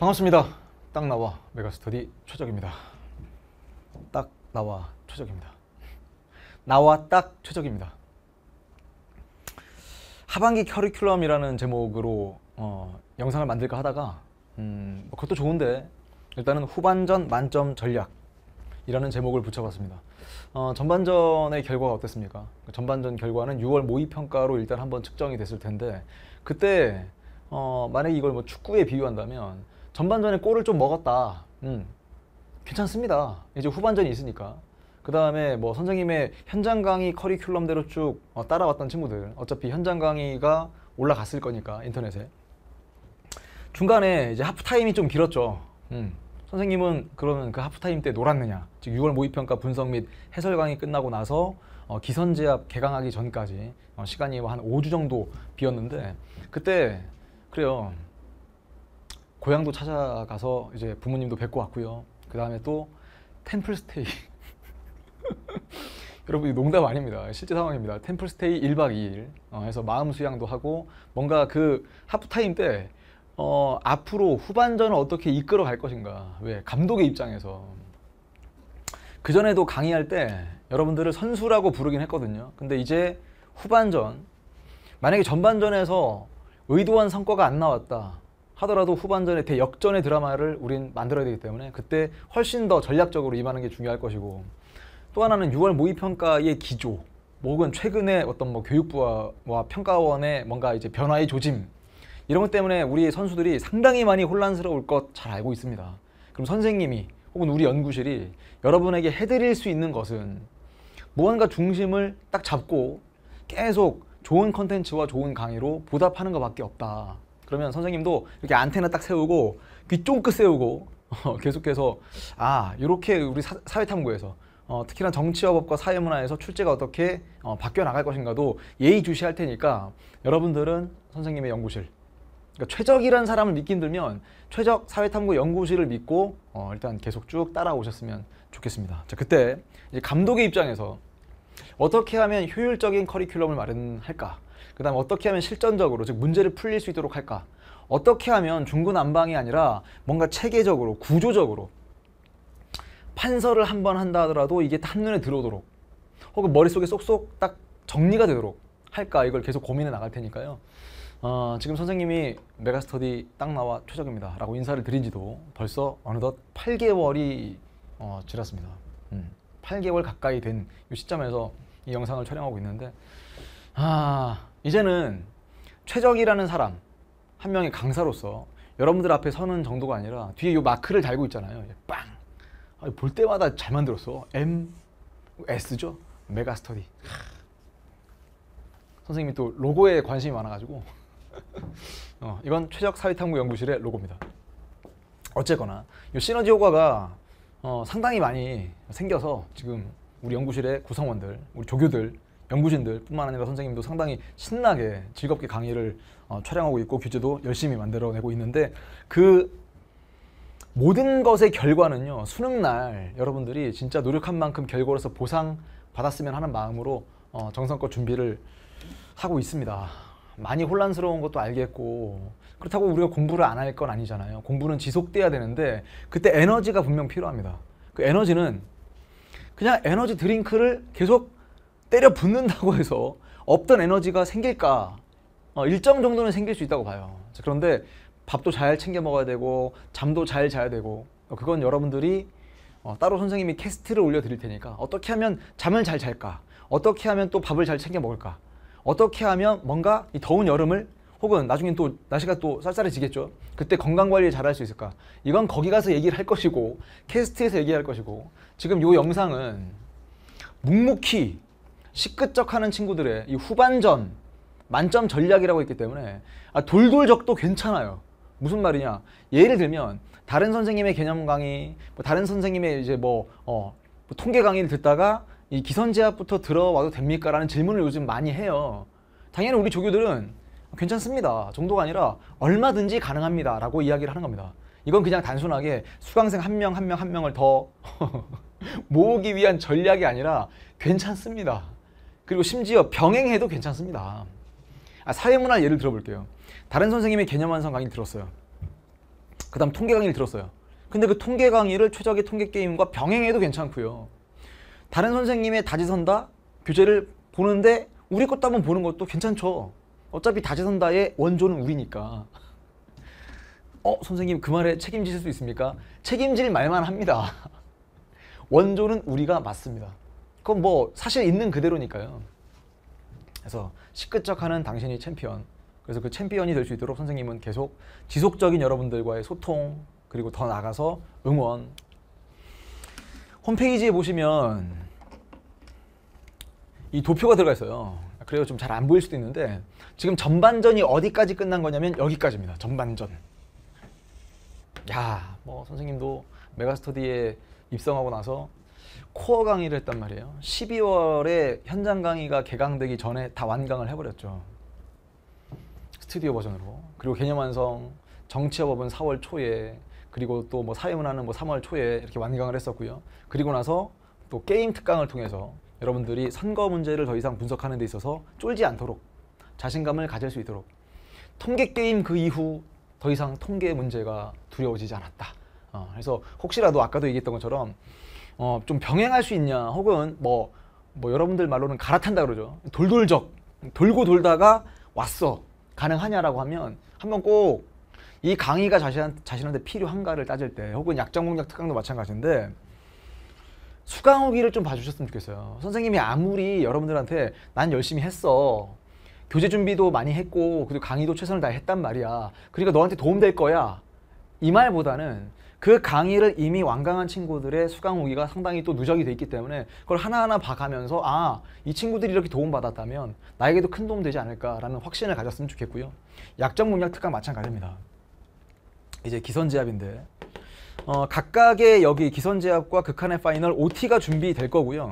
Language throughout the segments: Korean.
반갑습니다. 딱 나와 메가스터디 최적입니다. 딱 나와 최적입니다. 나와 딱 최적입니다. 하반기 커리큘럼이라는 제목으로 어, 영상을 만들까 하다가 음, 뭐 그것도 좋은데 일단은 후반전 만점 전략이라는 제목을 붙여봤습니다. 어, 전반전의 결과가 어땠습니까? 그러니까 전반전 결과는 6월 모의평가로 일단 한번 측정이 됐을 텐데 그때 어, 만약 이걸 뭐 축구에 비유한다면 전반전에 골을 좀 먹었다. 음, 괜찮습니다. 이제 후반전이 있으니까. 그 다음에 뭐 선생님의 현장 강의 커리큘럼대로 쭉 어, 따라왔던 친구들. 어차피 현장 강의가 올라갔을 거니까 인터넷에. 중간에 이제 하프타임이 좀 길었죠. 음. 선생님은 그러면 그 하프타임 때 놀았느냐. 즉 6월 모의평가 분석 및 해설 강의 끝나고 나서 어, 기선제압 개강하기 전까지 어, 시간이 뭐 한 5주 정도 비었는데 그때 그래요. 고향도 찾아가서 이제 부모님도 뵙고 왔고요. 그 다음에 또 템플스테이. 여러분 농담 아닙니다. 실제 상황입니다. 템플스테이 1박 2일 어, 해서 마음 수양도 하고 뭔가 그 하프타임 때 어, 앞으로 후반전을 어떻게 이끌어 갈 것인가. 왜? 감독의 입장에서. 그전에도 강의할 때 여러분들을 선수라고 부르긴 했거든요. 근데 이제 후반전, 만약에 전반전에서 의도한 성과가 안 나왔다. 하더라도 후반전에 대역전의 드라마를 우린 만들어야 되기 때문에 그때 훨씬 더 전략적으로 임하는 게 중요할 것이고 또 하나는 6월 모의평가의 기조 혹은 최근에 어떤 뭐 교육부와 평가원의 뭔가 이제 변화의 조짐 이런 것 때문에 우리 선수들이 상당히 많이 혼란스러울 것 잘 알고 있습니다. 그럼 선생님이 혹은 우리 연구실이 여러분에게 해드릴 수 있는 것은 무언가 중심을 딱 잡고 계속 좋은 컨텐츠와 좋은 강의로 보답하는 것밖에 없다. 그러면 선생님도 이렇게 안테나 딱 세우고 귀 쫑긋 세우고 어, 계속해서 아 이렇게 우리 사, 회탐구에서 어, 특히나 정치화법과 사회문화에서 출제가 어떻게 어, 바뀌어 나갈 것인가도 예의주시할 테니까 여러분들은 선생님의 연구실 그러니까 최적이라는 사람을 믿기 힘들면 최적 사회탐구 연구실을 믿고 어, 일단 계속 쭉 따라오셨으면 좋겠습니다. 자, 그때 이제 감독의 입장에서 어떻게 하면 효율적인 커리큘럼을 마련할까 그 다음 어떻게 하면 실전적으로 즉 문제를 풀릴 수 있도록 할까 어떻게 하면 중구난방이 아니라 뭔가 체계적으로 구조적으로 판서를 한 번 한다 하더라도 이게 한눈에 들어오도록 혹은 머릿속에 쏙쏙 딱 정리가 되도록 할까 이걸 계속 고민해 나갈 테니까요 어, 지금 선생님이 메가스터디 딱 나와 최적입니다 라고 인사를 드린 지도 벌써 어느덧 8개월이 어, 지났습니다 음, 8개월 가까이 된 이 시점에서 이 영상을 촬영하고 있는데 아 이제는 최적이라는 사람 한 명의 강사로서 여러분들 앞에 서는 정도가 아니라 뒤에 이 마크를 달고 있잖아요. 빵! 아, 볼 때마다 잘 만들었어. M, S죠? 메가스터디. 선생님이 또 로고에 관심이 많아가지고 어, 이건 최적 사회탐구 연구실의 로고입니다. 어쨌거나 이 시너지 효과가 어, 상당히 많이 생겨서 지금 우리 연구실의 구성원들, 우리 조교들 연구진들 뿐만 아니라 선생님도 상당히 신나게 즐겁게 강의를 어, 촬영하고 있고 규제도 열심히 만들어내고 있는데 그 모든 것의 결과는요 수능날 여러분들이 진짜 노력한 만큼 결과로서 보상 받았으면 하는 마음으로 어, 정성껏 준비를 하고 있습니다 많이 혼란스러운 것도 알겠고 그렇다고 우리가 공부를 안 할 건 아니잖아요 공부는 지속돼야 되는데 그때 에너지가 분명 필요합니다 그 에너지는 그냥 에너지 드링크를 계속 때려 붙는다고 해서 없던 에너지가 생길까? 어, 일정 정도는 생길 수 있다고 봐요. 그런데 밥도 잘 챙겨 먹어야 되고 잠도 잘 자야 되고 어, 그건 여러분들이 어, 따로 선생님이 캐스트를 올려드릴 테니까 어떻게 하면 잠을 잘 잘까? 어떻게 하면 또 밥을 잘 챙겨 먹을까? 어떻게 하면 뭔가 이 더운 여름을 혹은 나중엔 또 날씨가 또 쌀쌀해지겠죠. 그때 건강관리를 잘 할 수 있을까? 이건 거기 가서 얘기를 할 것이고 캐스트에서 얘기할 것이고 지금 이 영상은 묵묵히 시끄적하는 친구들의 이 후반전 만점 전략이라고 했기 때문에 아, 돌돌적도 괜찮아요. 무슨 말이냐? 예를 들면 다른 선생님의 개념 강의, 뭐 다른 선생님의 이제 뭐, 어, 뭐 통계 강의를 듣다가 이 기선제압부터 들어와도 됩니까라는 질문을 요즘 많이 해요. 당연히 우리 조교들은 괜찮습니다 정도가 아니라 얼마든지 가능합니다라고 이야기를 하는 겁니다. 이건 그냥 단순하게 수강생 한 명 한 명한 한 명, 한 명을 더 모으기 위한 전략이 아니라 괜찮습니다. 그리고 심지어 병행해도 괜찮습니다. 아, 사회문화 예를 들어볼게요. 다른 선생님의 개념 완성 강의 들었어요. 그 다음 통계 강의를 들었어요. 근데 그 통계 강의를 최적의 통계 게임과 병행해도 괜찮고요. 다른 선생님의 다지선다 교재를 보는데 우리 것도 한번 보는 것도 괜찮죠. 어차피 다지선다의 원조는 우리니까. 어? 선생님 그 말에 책임지실 수 있습니까? 책임질 말만 합니다. 원조는 우리가 맞습니다. 그건 뭐 사실 있는 그대로니까요. 그래서 시끌적하는 당신이 챔피언. 그래서 그 챔피언이 될 수 있도록 선생님은 계속 지속적인 여러분들과의 소통 그리고 더 나가서 응원. 홈페이지에 보시면 이 도표가 들어가 있어요. 그래서 좀잘 안 보일 수도 있는데 지금 전반전이 어디까지 끝난 거냐면 여기까지입니다. 전반전. 야, 뭐 선생님도 메가스터디에 입성하고 나서 코어 강의를 했단 말이에요. 12월에 현장 강의가 개강되기 전에 다 완강을 해버렸죠. 스튜디오 버전으로. 그리고 개념 완성, 정치업은 4월 초에, 그리고 또 뭐 사회문화는 뭐 3월 초에 이렇게 완강을 했었고요. 그리고 나서 또 게임 특강을 통해서 여러분들이 선거 문제를 더 이상 분석하는 데 있어서 쫄지 않도록 자신감을 가질 수 있도록 통계 게임 그 이후 더 이상 통계 문제가 두려워지지 않았다. 어, 그래서 혹시라도 아까도 얘기했던 것처럼 어, 좀 병행할 수 있냐 혹은 뭐, 뭐 여러분들 말로는 갈아탄다 그러죠 돌돌적 돌고 돌다가 왔어 가능하냐라고 하면 한번 꼭 이 강의가 자신한, 자신한테 필요한가를 따질 때 혹은 약점 공략 특강도 마찬가지인데 수강 후기를 좀 봐주셨으면 좋겠어요 선생님이 아무리 여러분들한테 난 열심히 했어 교재 준비도 많이 했고 그리고 강의도 최선을 다했단 말이야 그러니까 너한테 도움될 거야 이 말보다는 그 강의를 이미 완강한 친구들의 수강 후기가 상당히 또 누적이 돼 있기 때문에 그걸 하나하나 봐가면서 아 이 친구들이 이렇게 도움받았다면 나에게도 큰 도움 되지 않을까라는 확신을 가졌으면 좋겠고요. 약점 공략 특강 마찬가지입니다. 이제 기선제압인데 어, 각각의 여기 기선제압과 극한의 파이널 OT가 준비될 거고요.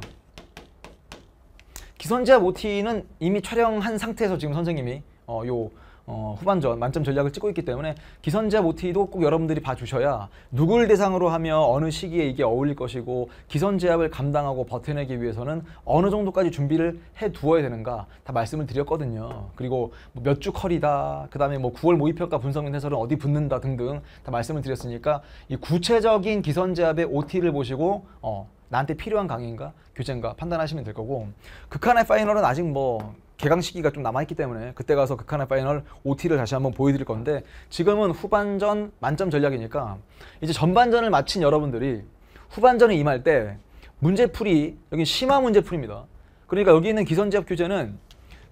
기선제압 OT는 이미 촬영한 상태에서 지금 선생님이 어, 요 어, 후반전 만점 전략을 찍고 있기 때문에 기선제 압 o t 도꼭 여러분들이 봐주셔야 누굴 대상으로 하며 어느 시기에 이게 어울릴 것이고 기선제압을 감당하고 버텨내기 위해서는 어느 정도까지 준비를 해두어야 되는가 다 말씀을 드렸거든요. 그리고 뭐 몇주 컬이다, 그 다음에 뭐 9월 모의평가 분석인 해설은 어디 붙는다 등등 다 말씀을 드렸으니까 이 구체적인 기선제압의 OT를 보시고 어, 나한테 필요한 강의인가 교재인가 판단하시면 될 거고 극한의 파이널은 아직 뭐 개강 시기가 좀 남아있기 때문에 그때 가서 극한의 파이널 OT를 다시 한번 보여드릴 건데 지금은 후반전 만점 전략이니까 이제 전반전을 마친 여러분들이 후반전에 임할 때 문제풀이 여기 심화 문제풀입니다. 그러니까 여기 있는 기선제압 규제는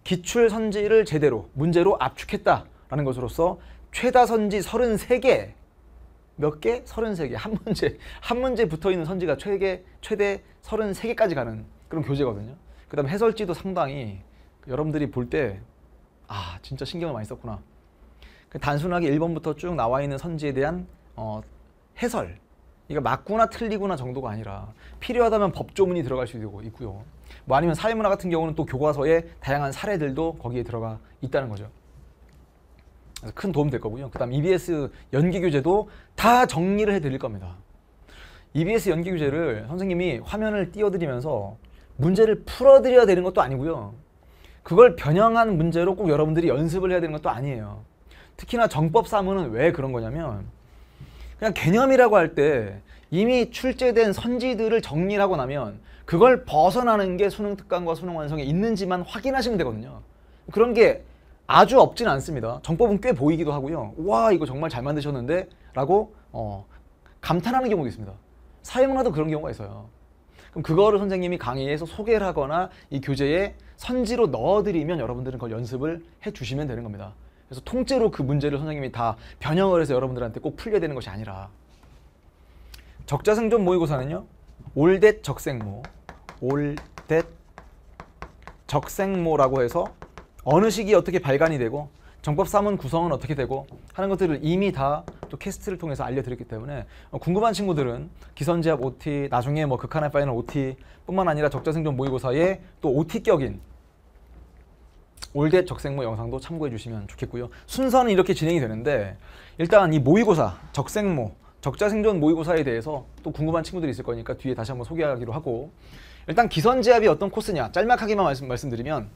기출 선지를 제대로 문제로 압축했다라는 것으로서 최다 선지 33개 몇 개? 33개 한 문제 한 문제 붙어 있는 선지가 최대 최대 33개까지 가는 그런 교재거든요. 그다음 에 해설지도 상당히 여러분들이 볼 때 아, 진짜 신경을 많이 썼구나. 그 단순하게 1번부터 쭉 나와 있는 선지에 대한 어, 해설. 이거 맞구나 틀리구나 정도가 아니라 필요하다면 법조문이 들어갈 수도 있고요. 뭐 아니면 사회문화 같은 경우는 또 교과서에 다양한 사례들도 거기에 들어가 있다는 거죠. 그래서 큰 도움 될 거고요. 그 다음 EBS 연기 교재도 다 정리를 해드릴 겁니다. EBS 연기 교재를 선생님이 화면을 띄워드리면서 문제를 풀어드려야 되는 것도 아니고요. 그걸 변형한 문제로 꼭 여러분들이 연습을 해야 되는 것도 아니에요. 특히나 정법 사문은 왜 그런 거냐면 그냥 개념이라고 할 때 이미 출제된 선지들을 정리하고 나면 그걸 벗어나는 게 수능 특강과 수능 완성에 있는지만 확인하시면 되거든요. 그런 게 아주 없진 않습니다. 정법은 꽤 보이기도 하고요. 와 이거 정말 잘 만드셨는데 라고 어, 감탄하는 경우도 있습니다. 사회문화도 그런 경우가 있어요. 그럼 그거를 선생님이 강의에서 소개를 하거나 이 교재에 선지로 넣어드리면 여러분들은 그걸 연습을 해주시면 되는 겁니다. 그래서 통째로 그 문제를 선생님이 다 변형을 해서 여러분들한테 꼭 풀려야 되는 것이 아니라 적자생존 모의고사는요. 올댓 적생모, 올댓 적생모라고 해서 어느 시기에 어떻게 발간이 되고 정법 3은 구성은 어떻게 되고 하는 것들을 이미 다또 캐스트를 통해서 알려드렸기 때문에 어, 궁금한 친구들은 기선제압 OT, 나중에 뭐 극한의 파이널 OT뿐만 아니라 적자생존 모의고사에또 OT격인 올댓 적생모 영상도 참고해 주시면 좋겠고요. 순서는 이렇게 진행이 되는데 일단 이 모의고사, 적생모, 적자생존 모의고사에 대해서 또 궁금한 친구들이 있을 거니까 뒤에 다시 한번 소개하기로 하고 일단 기선제압이 어떤 코스냐 짤막하게만 말씀, 말씀드리면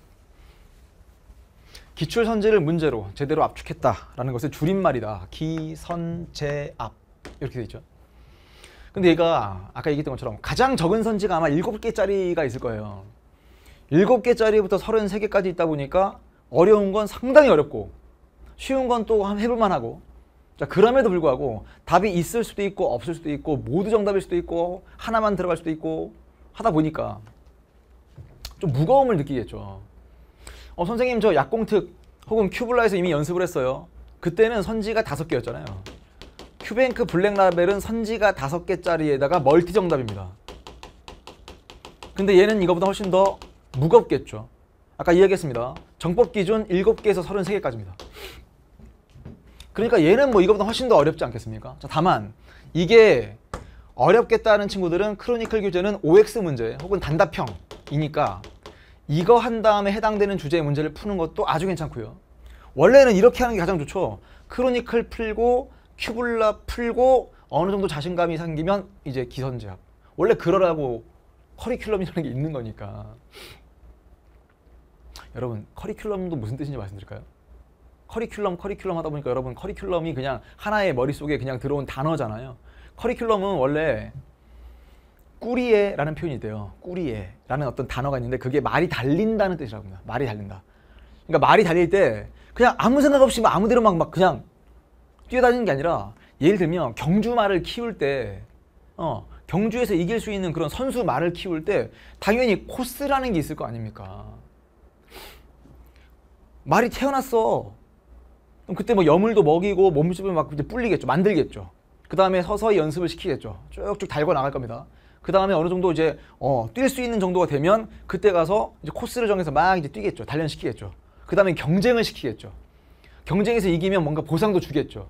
기출선제를 문제로 제대로 압축했다라는 것을 줄임말이다. 기선제압 이렇게 돼 있죠. 근데 얘가 아까 얘기했던 것처럼 가장 적은 선지가 아마 7개짜리가 있을 거예요. 7개짜리부터 33개까지 있다 보니까 어려운 건 상당히 어렵고 쉬운 건또 해볼만 하고 자 그럼에도 불구하고 답이 있을 수도 있고 없을 수도 있고 모두 정답일 수도 있고 하나만 들어갈 수도 있고 하다 보니까 좀 무거움을 느끼겠죠. 어, 선생님 저 약공특 혹은 큐블라에서 이미 연습을 했어요. 그때는 선지가 다섯 개였잖아요. 큐뱅크 블랙라벨은 선지가 다섯 개짜리에다가 멀티 정답입니다. 근데 얘는 이거보다 훨씬 더 무겁겠죠. 아까 이야기했습니다. 정법 기준 7개에서 33개까지입니다. 그러니까 얘는 뭐 이거보다 훨씬 더 어렵지 않겠습니까? 자, 다만 이게 어렵겠다는 친구들은 크로니클 교재는 OX 문제 혹은 단답형이니까 이거 한 다음에 해당되는 주제의 문제를 푸는 것도 아주 괜찮고요. 원래는 이렇게 하는 게 가장 좋죠. 크로니클 풀고 큐블라 풀고 어느 정도 자신감이 생기면 이제 기선제압. 원래 그러라고 커리큘럼이라는 게 있는 거니까. 여러분 커리큘럼도 무슨 뜻인지 말씀드릴까요? 커리큘럼 커리큘럼 하다 보니까 여러분 커리큘럼이 그냥 하나의 머릿속에 그냥 들어온 단어잖아요. 커리큘럼은 원래 꾸리에라는 표현이 돼요. 꾸리에라는 어떤 단어가 있는데 그게 말이 달린다는 뜻이라고 합니다. 말이 달린다. 그러니까 말이 달릴 때 그냥 아무 생각 없이 막 아무데로 막, 막 그냥 뛰어다니는 게 아니라 예를 들면 경주 말을 키울 때 어, 경주에서 이길 수 있는 그런 선수 말을 키울 때 당연히 코스라는 게 있을 거 아닙니까? 말이 태어났어. 그럼 그때 뭐 여물도 먹이고 몸집을 막 이제 불리겠죠. 만들겠죠. 그 다음에 서서히 연습을 시키겠죠. 쭉쭉 달고 나갈 겁니다. 그 다음에 어느 정도 이제 어, 뛸 수 있는 정도가 되면 그때 가서 이제 코스를 정해서 막 이제 뛰겠죠. 단련시키겠죠. 그 다음에 경쟁을 시키겠죠. 경쟁에서 이기면 뭔가 보상도 주겠죠.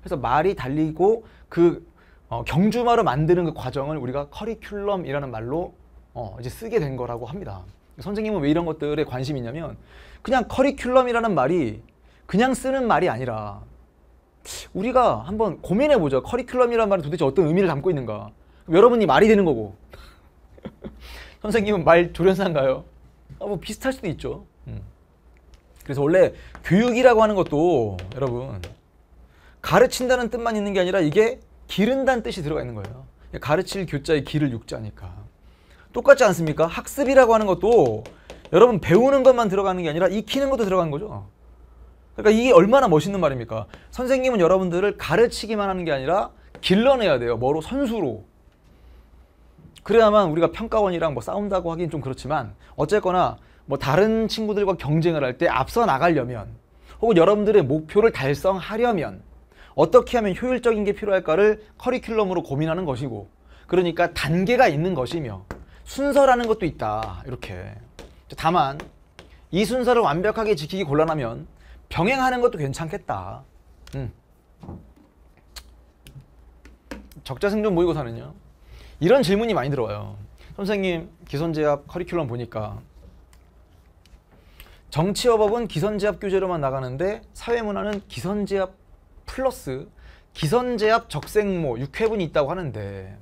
그래서 말이 달리고 그 어, 경주마로 만드는 그 과정을 우리가 커리큘럼이라는 말로 어, 이제 쓰게 된 거라고 합니다. 선생님은 왜 이런 것들에 관심이 있냐면 그냥 커리큘럼이라는 말이 그냥 쓰는 말이 아니라 우리가 한번 고민해 보죠. 커리큘럼이라는 말은 도대체 어떤 의미를 담고 있는가? 여러분이 말이 되는 거고 선생님은 말 조련사인가요? 아, 뭐 비슷할 수도 있죠. 음. 그래서 원래 교육이라고 하는 것도 여러분 가르친다는 뜻만 있는 게 아니라 이게 기른다는 뜻이 들어가 있는 거예요. 가르칠 교자의 기를 육자니까. 똑같지 않습니까? 학습이라고 하는 것도 여러분 배우는 것만 들어가는 게 아니라 익히는 것도 들어가는 거죠. 그러니까 이게 얼마나 멋있는 말입니까? 선생님은 여러분들을 가르치기만 하는 게 아니라 길러내야 돼요. 뭐로? 선수로. 그래야만 우리가 평가원이랑 뭐 싸운다고 하긴 좀 그렇지만 어쨌거나 뭐 다른 친구들과 경쟁을 할 때 앞서 나가려면 혹은 여러분들의 목표를 달성하려면 어떻게 하면 효율적인 게 필요할까를 커리큘럼으로 고민하는 것이고 그러니까 단계가 있는 것이며 순서라는 것도 있다 이렇게 다만 이 순서를 완벽하게 지키기 곤란하면 병행하는 것도 괜찮겠다 음. 적자생존 모의고사는요 이런 질문이 많이 들어와요. 선생님, 기선제압 커리큘럼 보니까 정치어법은 기선제압 교재로만 나가는데 사회문화는 기선제압 플러스 기선제압 적색모 6회분이 있다고 하는데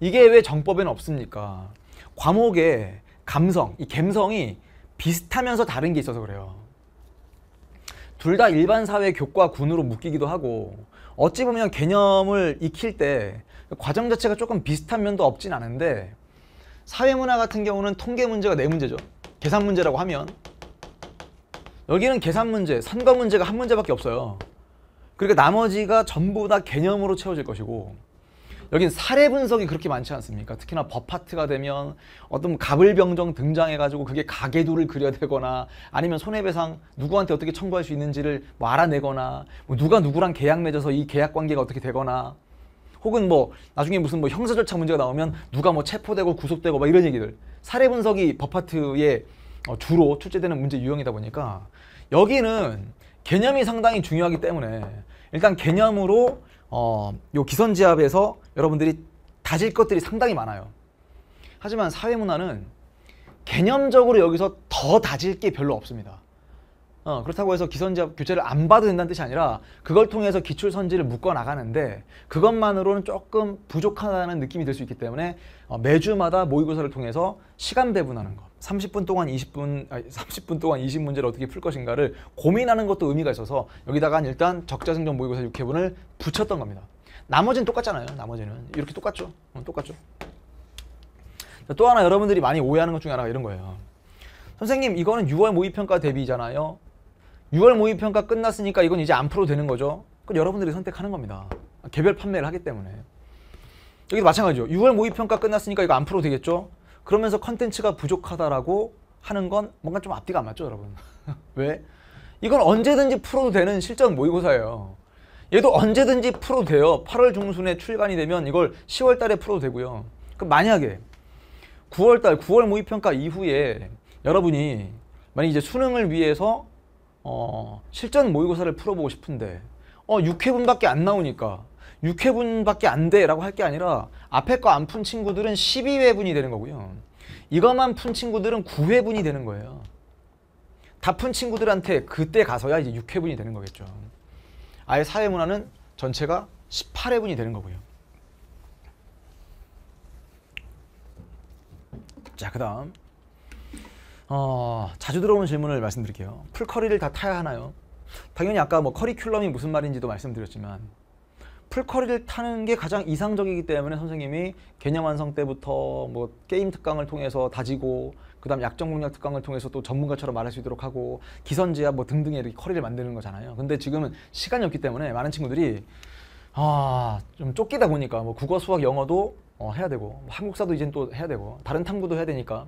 이게 왜 정법에는 없습니까? 과목의 감성, 이 감성이 비슷하면서 다른 게 있어서 그래요. 둘 다 일반 사회 교과 군으로 묶이기도 하고 어찌 보면 개념을 익힐 때 과정 자체가 조금 비슷한 면도 없진 않은데 사회문화 같은 경우는 통계 문제가 네 문제죠. 계산 문제라고 하면 여기는 계산 문제, 선거 문제가 한 문제밖에 없어요. 그러니까 나머지가 전부 다 개념으로 채워질 것이고 여긴 사례 분석이 그렇게 많지 않습니까? 특히나 법 파트가 되면 어떤 가불병정 등장해가지고 그게 가계도를 그려야 되거나 아니면 손해배상 누구한테 어떻게 청구할 수 있는지를 뭐 알아내거나 뭐 누가 누구랑 계약 맺어서 이 계약 관계가 어떻게 되거나 혹은 뭐 나중에 무슨 뭐 형사 절차 문제가 나오면 누가 뭐 체포되고 구속되고 막 이런 얘기들 사례 분석이 법파트에 어 주로 출제되는 문제 유형이다 보니까 여기는 개념이 상당히 중요하기 때문에 일단 개념으로 어, 요 기선지압에서 여러분들이 다질 것들이 상당히 많아요. 하지만 사회문화는 개념적으로 여기서 더 다질 게 별로 없습니다. 어, 그렇다고 해서 기선제압 교체를 안 받아도 된다는 뜻이 아니라 그걸 통해서 기출 선지를 묶어 나가는데 그것만으로는 조금 부족하다는 느낌이 들 수 있기 때문에 어, 매주마다 모의고사를 통해서 시간 배분하는 것 30분 동안 20분 아니, 30분 동안 20문제를 어떻게 풀 것인가를 고민하는 것도 의미가 있어서 여기다가 일단 적자생존 모의고사 6회분을 붙였던 겁니다. 나머지는 똑같잖아요. 나머지는 이렇게 똑같죠. 어, 똑같죠. 또 하나 여러분들이 많이 오해하는 것 중에 하나가 이런 거예요. 선생님 이거는 6월 모의평가 대비잖아요. 6월 모의평가 끝났으니까 이건 이제 안 풀어도 되는 거죠. 그건 여러분들이 선택하는 겁니다. 개별 판매를 하기 때문에. 여기도 마찬가지죠. 6월 모의평가 끝났으니까 이거 안 풀어도 되겠죠. 그러면서 컨텐츠가 부족하다라고 하는 건 뭔가 좀 앞뒤가 안 맞죠, 여러분. 왜? 이건 언제든지 풀어도 되는 실전 모의고사예요. 얘도 언제든지 풀어도 돼요. 8월 중순에 출간이 되면 이걸 10월 달에 풀어도 되고요. 그 만약에 9월 달, 9월 모의평가 이후에 여러분이 만약 이제 수능을 위해서 어, 실전 모의고사를 풀어보고 싶은데 어, 6회분밖에 안 나오니까 6회분밖에 안돼 라고 할 게 아니라 앞에 거 안 푼 친구들은 12회분이 되는 거고요. 이것만 푼 친구들은 9회분이 되는 거예요. 다 푼 친구들한테 그때 가서야 이제 6회분이 되는 거겠죠. 아예 사회문화는 전체가 18회분이 되는 거고요. 자, 그 다음 어, 자주 들어오는 질문을 말씀드릴게요. 풀 커리를 다 타야 하나요? 당연히 아까 뭐 커리큘럼이 무슨 말인지도 말씀드렸지만 풀 커리를 타는 게 가장 이상적이기 때문에 선생님이 개념 완성 때부터 뭐 게임 특강을 통해서 다지고 그다음 약정 공략 특강을 통해서 또 전문가처럼 말할 수 있도록 하고 기선제압 뭐 등등의 이렇게 커리를 만드는 거잖아요. 근데 지금은 시간이 없기 때문에 많은 친구들이 아좀 쫓기다 보니까 뭐 국어 수학 영어도 어, 해야 되고 한국사도 이젠 또 해야 되고 다른 탐구도 해야 되니까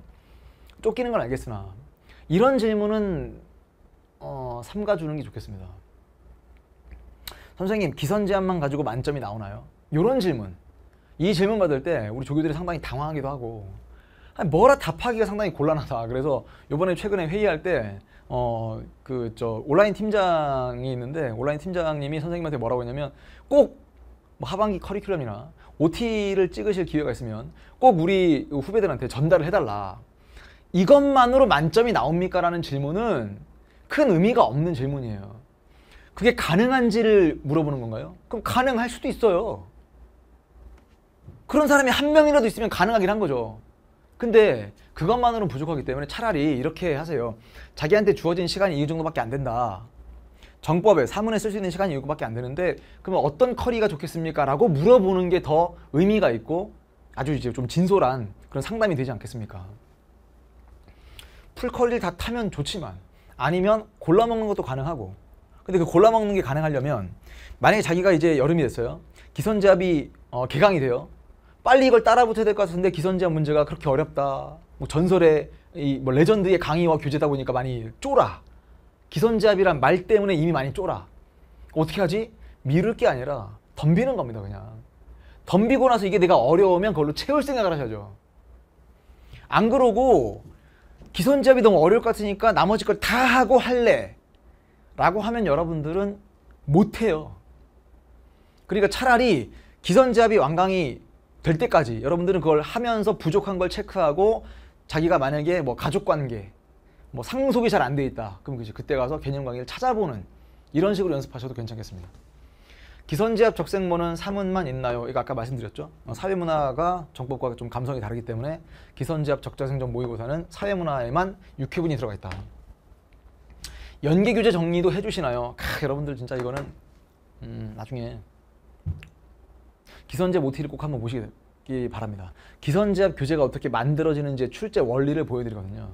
쫓기는 건 알겠으나 이런 질문은 어, 삼가 주는 게 좋겠습니다. 선생님 기선 제한만 가지고 만점이 나오나요? 이런 질문 이 질문 받을 때 우리 조교들이 상당히 당황하기도 하고 아니, 뭐라 답하기가 상당히 곤란하다. 그래서 요번에 최근에 회의할 때어그저 온라인 팀장이 있는데 온라인 팀장님이 선생님한테 뭐라고 했냐면 꼭 뭐 하반기 커리큘럼이나 OT를 찍으실 기회가 있으면 꼭 우리 후배들한테 전달을 해달라. 이것만으로 만점이 나옵니까? 라는 질문은 큰 의미가 없는 질문이에요. 그게 가능한지를 물어보는 건가요? 그럼 가능할 수도 있어요. 그런 사람이 한 명이라도 있으면 가능하긴 한 거죠. 근데 그것만으로는 부족하기 때문에 차라리 이렇게 하세요. 자기한테 주어진 시간이 이 정도밖에 안 된다. 정법에 사문에 쓸 수 있는 시간이 이거밖에 안 되는데 그러면 어떤 커리가 좋겠습니까? 라고 물어보는 게 더 의미가 있고 아주 이제 좀 진솔한 그런 상담이 되지 않겠습니까? 풀커리를 다 타면 좋지만 아니면 골라 먹는 것도 가능하고 근데 그 골라 먹는 게 가능하려면 만약에 자기가 이제 여름이 됐어요 기선제압이 어, 개강이 돼요 빨리 이걸 따라 붙어야 될 것 같은데 기선제압 문제가 그렇게 어렵다 뭐 전설의 이뭐 레전드의 강의와 교재다 보니까 많이 쫄아 기선제압이란 말 때문에 이미 많이 쫄아 어떻게 하지? 미룰 게 아니라 덤비는 겁니다 그냥 덤비고 나서 이게 내가 어려우면 그걸로 채울 생각을 하셔야죠 안 그러고 기선제압이 너무 어려울 것 같으니까 나머지 걸 다 하고 할래 라고 하면 여러분들은 못해요 그러니까 차라리 기선제압이 완강이될 때까지 여러분들은 그걸 하면서 부족한 걸 체크하고 자기가 만약에 뭐 가족관계 뭐 상속이 잘 안 돼 있다 그럼 그때 가서 개념관계를 찾아보는 이런 식으로 연습하셔도 괜찮겠습니다 기선제압 적색모는 사문만 있나요? 이거 아까 말씀드렸죠. 어, 사회문화가 정법과 좀 감성이 다르기 때문에 기선제압 적자생존 모의고사는 사회문화에만 6회분이 들어가 있다. 연계교재 정리도 해주시나요? 캬, 여러분들 진짜 이거는 음, 나중에 기선제 모티를 꼭 한번 보시기 바랍니다. 기선제압 교재가 어떻게 만들어지는지 출제 원리를 보여드리거든요.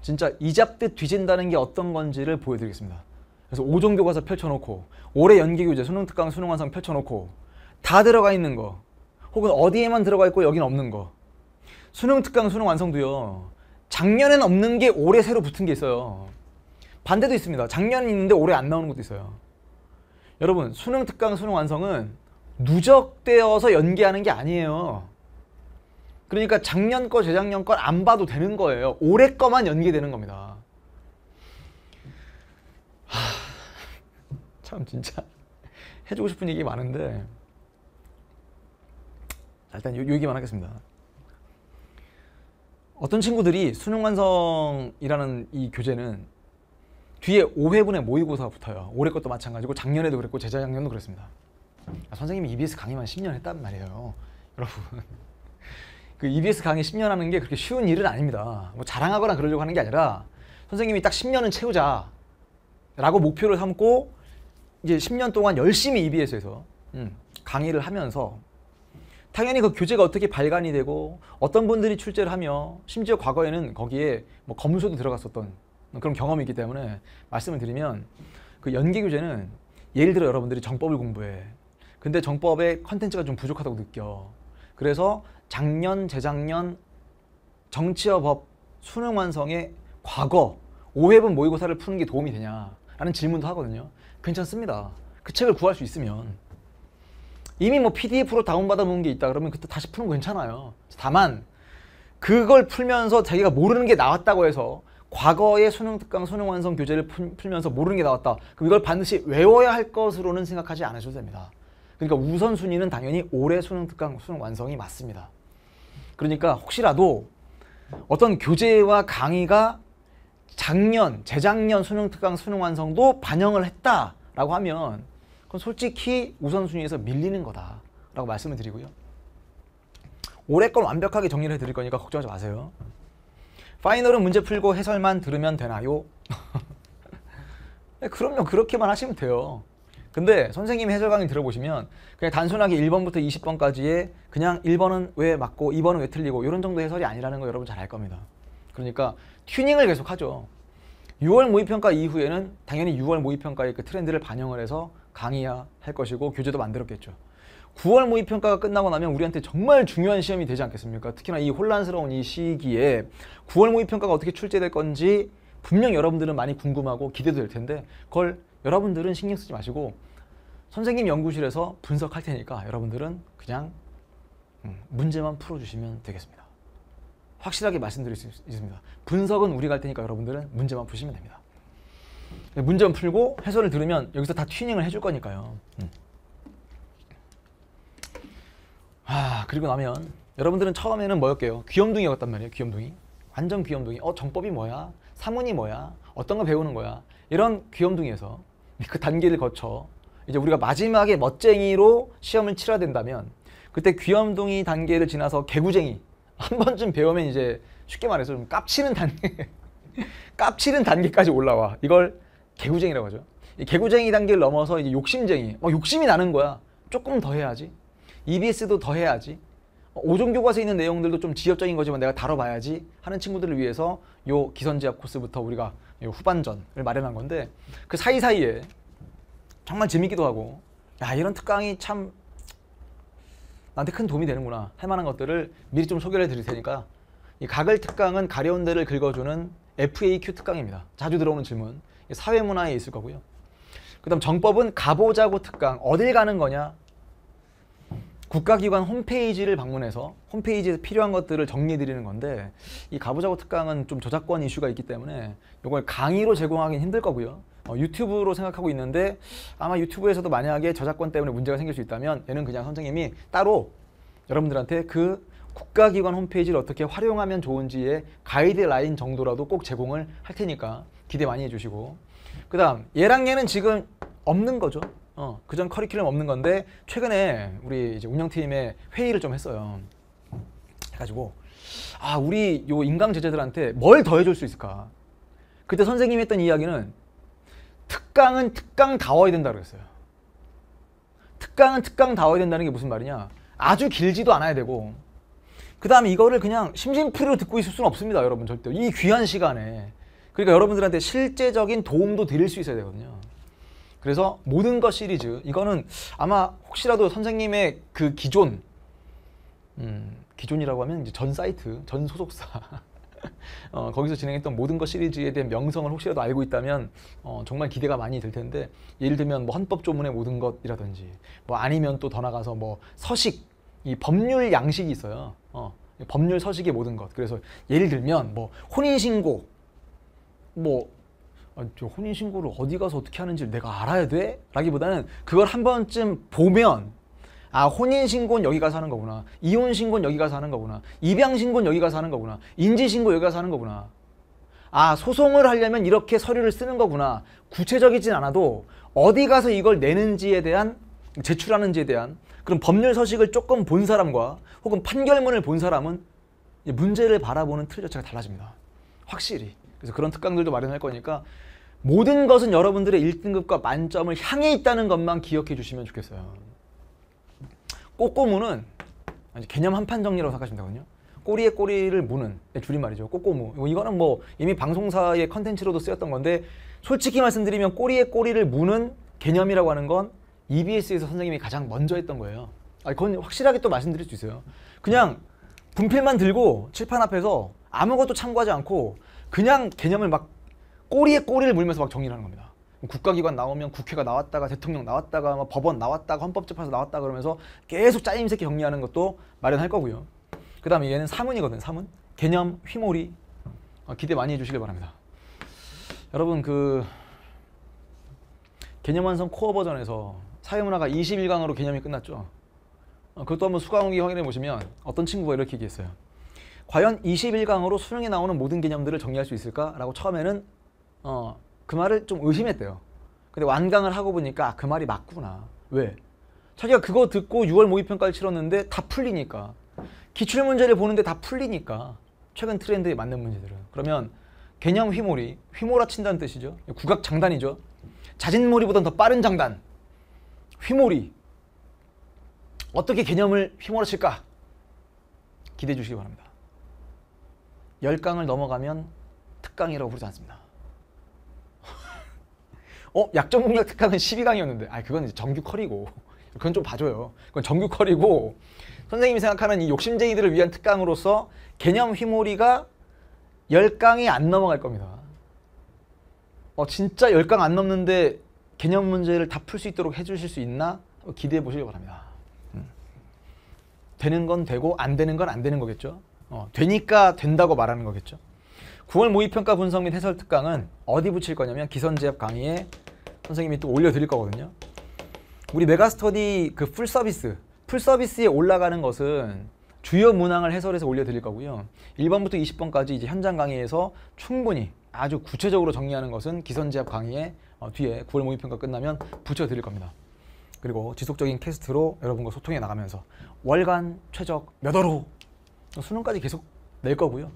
진짜 이잡듯 뒤진다는 게 어떤 건지를 보여드리겠습니다. 그래서 5종 교과서 펼쳐놓고 올해 연기교재 수능 특강 수능 완성 펼쳐놓고 다 들어가 있는 거 혹은 어디에만 들어가 있고 여긴 없는 거 수능 특강 수능 완성도요 작년엔 없는 게 올해 새로 붙은 게 있어요 반대도 있습니다 작년 있는데 올해 안 나오는 것도 있어요 여러분 수능 특강 수능 완성은 누적되어서 연기하는 게 아니에요 그러니까 작년 거 재작년 거 안 봐도 되는 거예요 올해 거만 연기되는 겁니다 참 진짜 해주고 싶은 얘기 많은데 일단 요, 요 얘기만 하겠습니다. 어떤 친구들이 수능완성이라는 이 교재는 뒤에 5회분의 모의고사가 붙어요. 올해 것도 마찬가지고 작년에도 그랬고 재작년도 그랬습니다. 아, 선생님이 EBS 강의만 10년 했단 말이에요. 여러분. 그 EBS 강의 10년 하는 게 그렇게 쉬운 일은 아닙니다. 뭐 자랑하거나 그러려고 하는 게 아니라 선생님이 딱 10년은 채우자 라고 목표를 삼고 이제 10년 동안 열심히 EBS에서 음, 강의를 하면서 당연히 그 교재가 어떻게 발간이 되고 어떤 분들이 출제를 하며 심지어 과거에는 거기에 뭐 검수도 들어갔었던 그런 경험이기 있 때문에 말씀을 드리면 그 연계 교재는 예를 들어 여러분들이 정법을 공부해 근데 정법의 컨텐츠가 좀 부족하다고 느껴 그래서 작년 재작년 정치어법 수능 완성의 과거 5회분 모의고사를 푸는 게 도움이 되냐라는 질문도 하거든요 괜찮습니다. 그 책을 구할 수 있으면 이미 뭐 PDF로 다운받아 놓은 게 있다 그러면 그때 다시 푸는 거 괜찮아요. 다만 그걸 풀면서 자기가 모르는 게 나왔다고 해서 과거의 수능 특강, 수능 완성 교재를 풀면서 모르는 게 나왔다. 그럼 이걸 반드시 외워야 할 것으로는 생각하지 않으셔도 됩니다. 그러니까 우선순위는 당연히 올해 수능 특강, 수능 완성이 맞습니다. 그러니까 혹시라도 어떤 교재와 강의가 작년, 재작년 수능특강 수능 완성도 반영을 했다라고 하면 그건 솔직히 우선순위에서 밀리는 거다라고 말씀을 드리고요. 올해 건 완벽하게 정리를 해드릴 거니까 걱정하지 마세요. 파이널은 문제 풀고 해설만 들으면 되나요? 네, 그럼요. 그렇게만 하시면 돼요. 근데 선생님 해설 강의 들어보시면 그냥 단순하게 1번부터 20번까지의 그냥 1번은 왜 맞고 2번은 왜 틀리고 이런 정도 해설이 아니라는 거 여러분 잘 알 겁니다. 그러니까 튜닝을 계속 하죠. 6월 모의평가 이후에는 당연히 6월 모의평가의 그 트렌드를 반영을 해서 강의할 것이고 교재도 만들었겠죠. 9월 모의평가가 끝나고 나면 우리한테 정말 중요한 시험이 되지 않겠습니까? 특히나 이 혼란스러운 이 시기에 9월 모의평가가 어떻게 출제될 건지 분명 여러분들은 많이 궁금하고 기대도 될 텐데 그걸 여러분들은 신경 쓰지 마시고 선생님 연구실에서 분석할 테니까 여러분들은 그냥 음, 문제만 풀어주시면 되겠습니다. 확실하게 말씀드릴 수 있습니다. 분석은 우리가 할 테니까 여러분들은 문제만 푸시면 됩니다. 네, 문제만 풀고 해설을 들으면 여기서 다 튜닝을 해줄 거니까요. 음. 아 그리고 나면 여러분들은 처음에는 뭐였게요? 귀염둥이였단 말이에요. 귀염둥이. 완전 귀염둥이. 어 정법이 뭐야? 사문이 뭐야? 어떤 거 배우는 거야? 이런 귀염둥이에서 그 단계를 거쳐 이제 우리가 마지막에 멋쟁이로 시험을 치러야 된다면 그때 귀염둥이 단계를 지나서 개구쟁이 한 번쯤 배우면 이제 쉽게 말해서 좀 깝치는 단계 깝치는 단계까지 올라와 이걸 개구쟁이라고 하죠 이 개구쟁이 단계를 넘어서 이제 욕심쟁이 막 어, 욕심이 나는 거야 조금 더 해야지 EBS도 더 해야지 어, 오종 교과서에 있는 내용들도 좀 지엽적인 거지만 내가 다뤄봐야지 하는 친구들을 위해서 요 기선제압 코스부터 우리가 요 후반전을 마련한 건데 그 사이사이에 정말 재밌기도 하고 야 이런 특강이 참 나한테 큰 도움이 되는구나 할 만한 것들을 미리 좀 소개를 해 드릴 테니까 이 가글 특강은 가려운 데를 긁어주는 FAQ 특강입니다. 자주 들어오는 질문 사회문화에 있을 거고요. 그 다음 정법은 가보자고 특강 어딜 가는 거냐 국가기관 홈페이지를 방문해서 홈페이지에서 필요한 것들을 정리해드리는 건데 이 가보자고 특강은 좀 저작권 이슈가 있기 때문에 이걸 강의로 제공하기는 힘들 거고요. 어, 유튜브로 생각하고 있는데 아마 유튜브에서도 만약에 저작권 때문에 문제가 생길 수 있다면 얘는 그냥 선생님이 따로 여러분들한테 그 국가기관 홈페이지를 어떻게 활용하면 좋은지의 가이드라인 정도라도 꼭 제공을 할 테니까 기대 많이 해주시고 그 다음 얘랑 얘는 지금 없는 거죠 어, 그전 커리큘럼 없는 건데 최근에 우리 이제 운영팀에 회의를 좀 했어요 해가지고 아 우리 요 인강 제자들한테 뭘 더 해줄 수 있을까 그때 선생님이 했던 이야기는 특강은 특강다워야 된다 그랬어요. 특강은 특강다워야 된다는 게 무슨 말이냐? 아주 길지도 않아야 되고 그 다음에 이거를 그냥 심심풀이로 듣고 있을 수는 없습니다. 여러분 절대. 이 귀한 시간에 그러니까 여러분들한테 실제적인 도움도 드릴 수 있어야 되거든요. 그래서 모든 것 시리즈 이거는 아마 혹시라도 선생님의 그 기존 음, 기존이라고 하면 이제 전 사이트, 전 소속사 어, 거기서 진행했던 모든 것 시리즈에 대한 명성을 혹시라도 알고 있다면 어, 정말 기대가 많이 될 텐데 예를 들면 뭐 헌법 조문의 모든 것이라든지 뭐 아니면 또 더 나가서 뭐 서식 이 법률 양식이 있어요. 어, 법률 서식의 모든 것. 그래서 예를 들면 뭐 혼인 신고 뭐 아, 저 혼인 신고를 어디 가서 어떻게 하는지 내가 알아야 돼? 라기보다는 그걸 한 번쯤 보면 아 혼인신고는 여기 가서 하는 거구나 이혼신고는 여기 가서 하는 거구나 입양신고는 여기 가서 하는 거구나 인지신고 여기 가서 하는 거구나 아 소송을 하려면 이렇게 서류를 쓰는 거구나 구체적이진 않아도 어디 가서 이걸 내는지에 대한 제출하는지에 대한 그런 법률 서식을 조금 본 사람과 혹은 판결문을 본 사람은 문제를 바라보는 틀 자체가 달라집니다 확실히 그래서 그런 특강들도 마련할 거니까 모든 것은 여러분들의 1등급과 만점을 향해 있다는 것만 기억해 주시면 좋겠어요 꼬꼬무는 개념 한판 정리라고 생각하시면 되거든요. 꼬리에 꼬리를 무는 네, 줄임말이죠. 꼬꼬무. 뭐 이거는 뭐 이미 방송사의 컨텐츠로도 쓰였던 건데 솔직히 말씀드리면 꼬리에 꼬리를 무는 개념이라고 하는 건 EBS에서 선생님이 가장 먼저 했던 거예요. 아, 그건 확실하게 또 말씀드릴 수 있어요. 그냥 분필만 들고 칠판 앞에서 아무것도 참고하지 않고 그냥 개념을 막 꼬리에 꼬리를 물면서 막 정리를 하는 겁니다. 국가기관 나오면 국회가 나왔다가 대통령 나왔다가 막 뭐 법원 나왔다가 헌법재판소 나왔다 그러면서 계속 짜임 새끼 정리하는 것도 마련할 거고요. 그다음에 얘는 사문이거든요. 사문 개념 휘몰이 어, 기대 많이 해주시길 바랍니다. 여러분 그 개념 완성 코어 버전에서 사회문화가 21강으로 개념이 끝났죠. 어, 그것도 한번 수강후기 확인해 보시면 어떤 친구가 이렇게 얘기했어요. 과연 21강으로 수능에 나오는 모든 개념들을 정리할 수 있을까라고 처음에는 어, 그 말을 좀 의심했대요. 근데 완강을 하고 보니까 아, 그 말이 맞구나. 왜? 자기가 그거 듣고 6월 모의평가를 치렀는데 다 풀리니까 기출문제를 보는데 다 풀리니까 최근 트렌드에 맞는 문제들은 그러면 개념 휘몰이 휘몰아친다는 뜻이죠 국악 장단이죠 자진몰이보단 더 빠른 장단 휘몰이 어떻게 개념을 휘몰아칠까 기대해 주시기 바랍니다 1 0강을 넘어가면 특강이라고 부르지 않습니다 어 약점 공격 특강은 12강이었는데 아 그건 이제 정규 컬이고 그건 좀 봐줘요. 그건 정규 컬이고 선생님이 생각하는 이 욕심쟁이들을 위한 특강으로서 개념 휘몰이가 10강이 안 넘어갈 겁니다. 어, 진짜 10강 안 넘는데 개념 문제를 다 풀 수 있도록 해주실 수 있나? 기대해 보시기 바랍니다. 음. 되는 건 되고 안 되는 건 안 되는 거겠죠. 어, 되니까 된다고 말하는 거겠죠. 9월 모의평가 분석 및 해설 특강은 어디 붙일 거냐면 기선제압 강의에 선생님이 또 올려드릴 거거든요. 우리 메가스터디 그 풀서비스, 풀서비스에 올라가는 것은 주요 문항을 해설해서 올려드릴 거고요. 1번부터 20번까지 이제 현장 강의에서 충분히 아주 구체적으로 정리하는 것은 기선제압 강의에 어, 뒤에 9월 모의평가 끝나면 붙여드릴 겁니다. 그리고 지속적인 캐스트로 여러분과 소통해 나가면서 월간 최적 몇 월호 수능까지 계속 낼 거고요.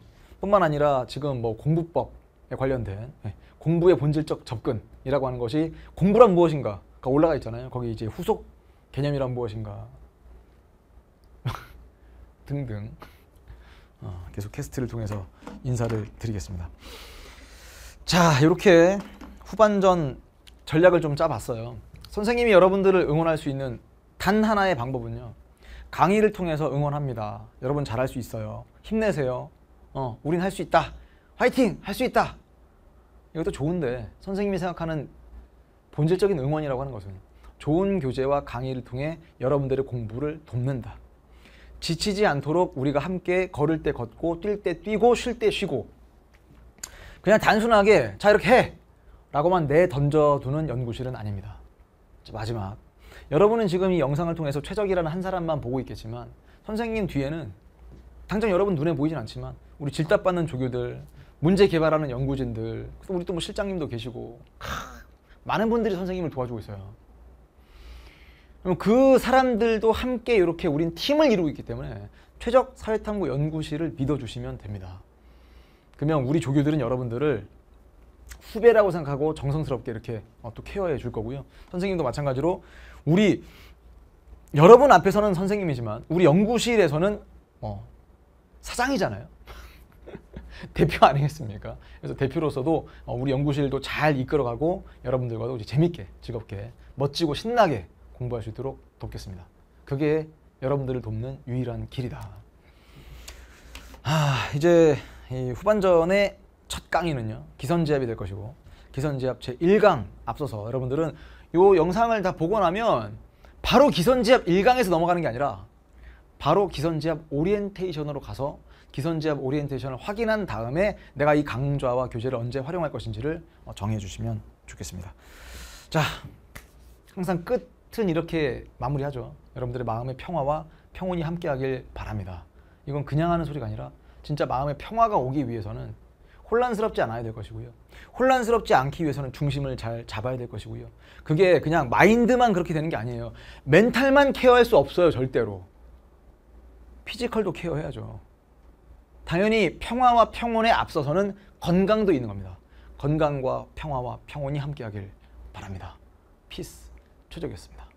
뿐만 아니라 지금 뭐 공부법에 관련된 예, 공부의 본질적 접근이라고 하는 것이 공부란 무엇인가가 올라가 있잖아요. 거기 이제 후속 개념이란 무엇인가 등등 어, 계속 캐스트를 통해서 인사를 드리겠습니다. 자 이렇게 후반전 전략을 좀 짜봤어요. 선생님이 여러분들을 응원할 수 있는 단 하나의 방법은요. 강의를 통해서 응원합니다. 여러분 잘할 수 있어요. 힘내세요. 어, 우린 할 수 있다. 화이팅! 할 수 있다! 이것도 좋은데 선생님이 생각하는 본질적인 응원이라고 하는 것은 좋은 교재와 강의를 통해 여러분들의 공부를 돕는다. 지치지 않도록 우리가 함께 걸을 때 걷고 뛸 때 뛰고 쉴 때 쉬고 그냥 단순하게 자 이렇게 해! 라고만 내던져두는 연구실은 아닙니다. 마지막 여러분은 지금 이 영상을 통해서 최적이라는 한 사람만 보고 있겠지만 선생님 뒤에는 당장 여러분 눈에 보이진 않지만 우리 질답받는 조교들, 문제 개발하는 연구진들, 우리 또뭐 실장님도 계시고 많은 분들이 선생님을 도와주고 있어요. 그럼 그 사람들도 함께 이렇게 우린 팀을 이루고 있기 때문에 최적 사회탐구 연구실을 믿어주시면 됩니다. 그러면 우리 조교들은 여러분들을 후배라고 생각하고 정성스럽게 이렇게 어, 또 케어해 줄 거고요. 선생님도 마찬가지로 우리 여러분 앞에서는 선생님이지만 우리 연구실에서는 어, 사장이잖아요. 대표 아니겠습니까? 그래서 대표로서도 어, 우리 연구실도 잘 이끌어가고 여러분들과도 이제 재밌게 즐겁게 멋지고 신나게 공부할 수 있도록 돕겠습니다. 그게 여러분들을 돕는 유일한 길이다. 아, 이제 후반전의 첫 강의는요. 기선제압이 될 것이고 기선제압 제1강 앞서서 여러분들은 이 영상을 다 보고 나면 바로 기선제압 1강에서 넘어가는 게 아니라 바로 기선제압 오리엔테이션으로 가서 기선제압 오리엔테이션을 확인한 다음에 내가 이 강좌와 교재를 언제 활용할 것인지를 어, 정해 주시면 좋겠습니다. 자, 항상 끝은 이렇게 마무리하죠. 여러분들의 마음의 평화와 평온이 함께하길 바랍니다. 이건 그냥 하는 소리가 아니라 진짜 마음의 평화가 오기 위해서는 혼란스럽지 않아야 될 것이고요. 혼란스럽지 않기 위해서는 중심을 잘 잡아야 될 것이고요. 그게 그냥 마인드만 그렇게 되는 게 아니에요. 멘탈만 케어할 수 없어요, 절대로. 피지컬도 케어해야죠. 당연히 평화와 평온에 앞서서는 건강도 있는 겁니다. 건강과 평화와 평온이 함께하길 바랍니다. 피스 최적이었습니다.